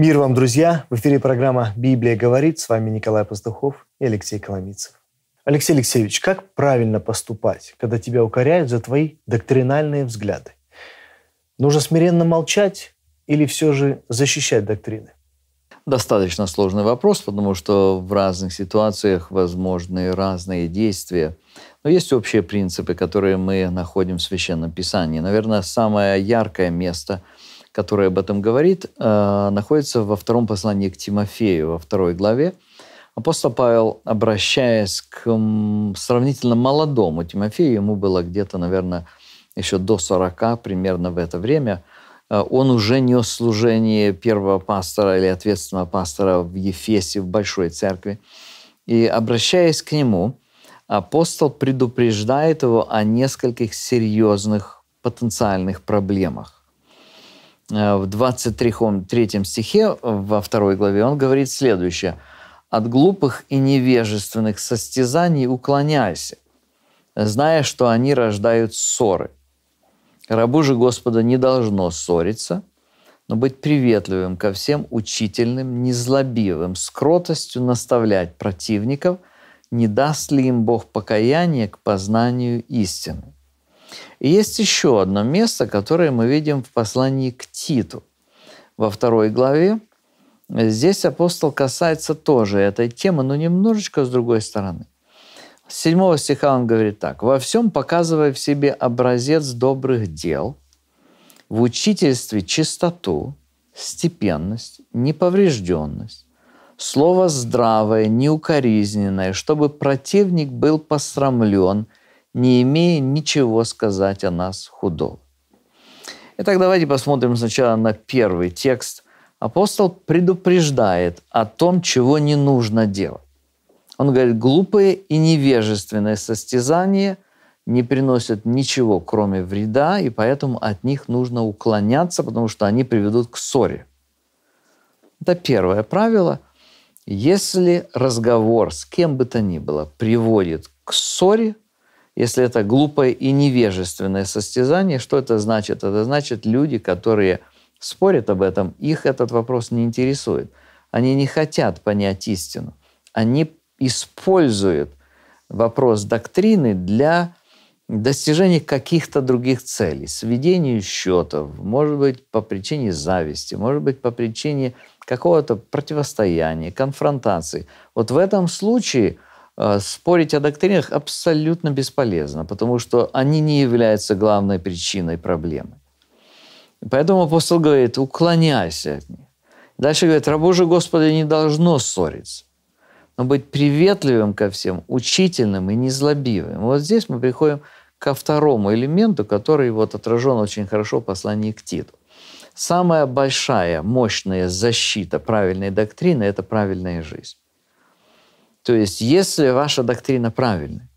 Мир вам, друзья! В эфире программа «Библия говорит». С вами Николай Пастухов и Алексей Коломицев. Алексей Алексеевич, как правильно поступать, когда тебя укоряют за твои доктринальные взгляды? Нужно смиренно молчать или все же защищать доктрины? Достаточно сложный вопрос, потому что в разных ситуациях возможны разные действия. Но есть общие принципы, которые мы находим в Священном Писании. Наверное, самое яркое место – который об этом говорит, э, находится во втором послании к Тимофею, во второй главе. Апостол Павел, обращаясь к сравнительно молодому Тимофею, ему было где-то, наверное, еще до 40 примерно в это время, э, он уже нес служение первого пастора или ответственного пастора в Ефесе, в Большой Церкви. И обращаясь к нему, апостол предупреждает его о нескольких серьезных потенциальных проблемах. Э, в 23 стихе, во второй главе, он говорит следующее. «От глупых и невежественных состязаний уклоняйся, зная, что они рождают ссоры. Рабу же Господа не должно ссориться, но быть приветливым ко всем учительным, незлобивым, с кротостью наставлять противников, не даст ли им Бог покаяние к познанию истины. И есть еще одно место, которое мы видим в послании к Титу во второй главе. Здесь апостол касается тоже этой темы, но немножечко с другой стороны. С 7 стиха он говорит так. «Во всем показывая в себе образец добрых дел, в учительстве чистоту, степенность, неповрежденность, слово здравое, неукоризненное, чтобы противник был посрамлен – не имея ничего сказать о нас худого. Итак, давайте посмотрим сначала на первый текст. Апостол предупреждает о том, чего не нужно делать. Он говорит, глупые и невежественные состязания не приносят ничего, кроме вреда, и поэтому от них нужно уклоняться, потому что они приведут к ссоре. Это первое правило. Если разговор с кем бы то ни было приводит к ссоре – если это глупое и невежественное состязание, что это значит? Это значит, люди, которые спорят об этом, их этот вопрос не интересует. Они не хотят понять истину. Они используют вопрос доктрины для достижения каких-то других целей, сведения счетов, может быть, по причине зависти, может быть, по причине какого-то противостояния, конфронтации. Вот в этом случае – Э, спорить о доктринах абсолютно бесполезно, потому что они не являются главной причиной проблемы. Поэтому апостол говорит, уклоняйся от них. Дальше говорит, рабо же Господа не должно ссориться, но быть приветливым ко всем, учительным и незлобивым. Вот здесь мы приходим ко второму элементу, который вот отражен очень хорошо в послании к Титу. Самая большая, мощная защита правильной доктрины – это правильная жизнь. То есть, если ваша доктрина правильная,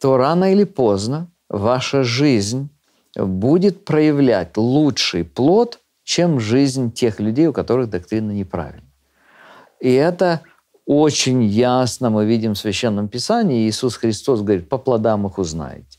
то рано или поздно ваша жизнь будет проявлять лучший плод, чем жизнь тех людей, у которых доктрина неправильна. И это очень ясно мы видим в Священном Писании. Иисус Христос говорит, по плодам их узнаете.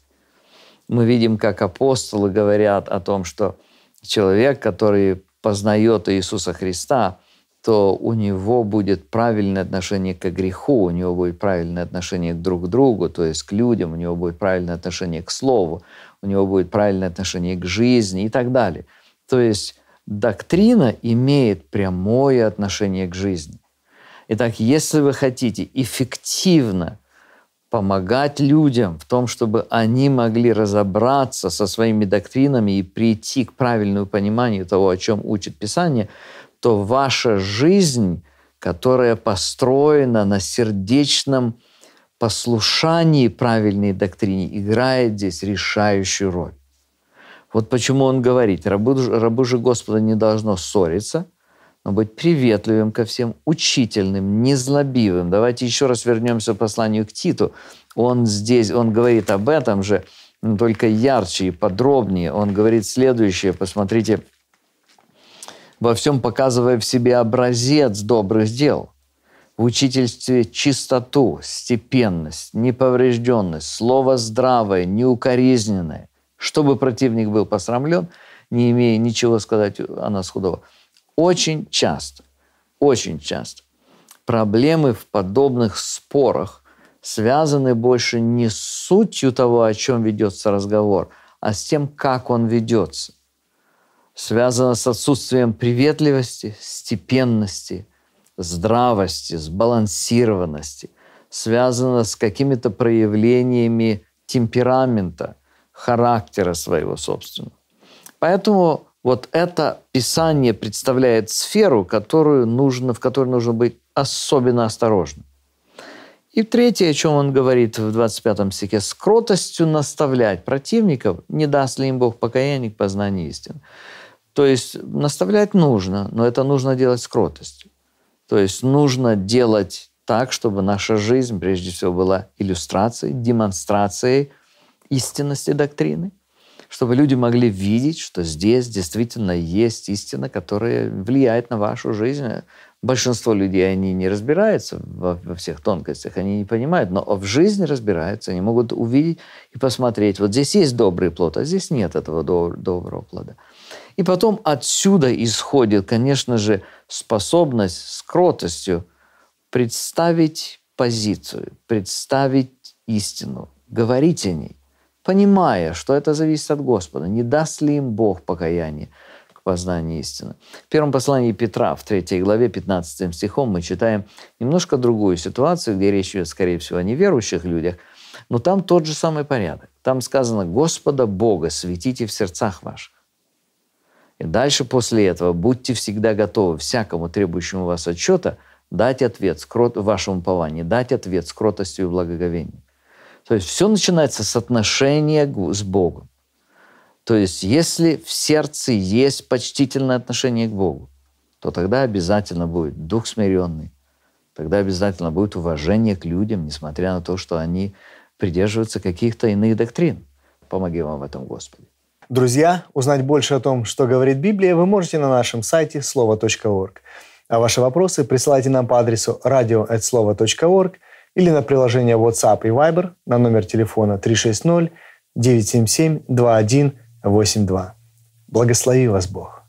Мы видим, как апостолы говорят о том, что человек, который познает Иисуса Христа – то у него будет правильное отношение к греху, у него будет правильное отношение друг к другу, то есть к людям, у него будет правильное отношение к слову, у него будет правильное отношение к жизни и так далее. То есть доктрина имеет прямое отношение к жизни. Итак, если вы хотите эффективно помогать людям в том, чтобы они могли разобраться со своими доктринами и прийти к правильному пониманию того, о чем учит Писание, то ваша жизнь, которая построена на сердечном послушании правильной доктрине, играет здесь решающую роль. Вот почему он говорит, рабу, рабу же Господа не должно ссориться, но быть приветливым ко всем, учительным, незлобивым. Давайте еще раз вернемся к посланию к Титу. Он здесь, он говорит об этом же, но только ярче и подробнее. Он говорит следующее, посмотрите, во всем показывая в себе образец добрых дел, в учительстве чистоту, степенность, неповрежденность, слово здравое, неукоризненное, чтобы противник был посрамлен, не имея ничего сказать о нас худого. Очень часто, очень часто проблемы в подобных спорах связаны больше не с сутью того, о чем ведется разговор, а с тем, как он ведется связано с отсутствием приветливости, степенности, здравости, сбалансированности, связано с какими-то проявлениями темперамента, характера своего собственного. Поэтому вот это писание представляет сферу, которую нужно, в которой нужно быть особенно осторожным. И третье, о чем он говорит в 25 стихе, «С кротостью наставлять противников, не даст ли им Бог покаяние к познанию истин». То есть наставлять нужно, но это нужно делать с кротостью. То есть нужно делать так, чтобы наша жизнь, прежде всего, была иллюстрацией, демонстрацией истинности доктрины – чтобы люди могли видеть, что здесь действительно есть истина, которая влияет на вашу жизнь. Большинство людей, они не разбираются во, во всех тонкостях, они не понимают, но в жизни разбираются, они могут увидеть и посмотреть, вот здесь есть добрый плод, а здесь нет этого доброго плода. И потом отсюда исходит, конечно же, способность с кротостью представить позицию, представить истину, говорить о ней понимая, что это зависит от Господа, не даст ли им Бог покаяние к познанию истины. В первом послании Петра, в третьей главе, 15 стихом, мы читаем немножко другую ситуацию, где речь идет, скорее всего, о неверующих людях, но там тот же самый порядок. Там сказано «Господа Бога светите в сердцах ваших». И дальше после этого будьте всегда готовы всякому требующему вас отчета дать ответ скрот, вашему упованию, дать ответ с кротостью и благоговением. То есть все начинается с отношения с Богом. То есть если в сердце есть почтительное отношение к Богу, то тогда обязательно будет дух смиренный, тогда обязательно будет уважение к людям, несмотря на то, что они придерживаются каких-то иных доктрин. Помоги вам в этом, Господи. Друзья, узнать больше о том, что говорит Библия, вы можете на нашем сайте слово.орг. А ваши вопросы присылайте нам по адресу радио@слово.орг или на приложение WhatsApp и Viber на номер телефона 360 977 2182. Благослови вас Бог!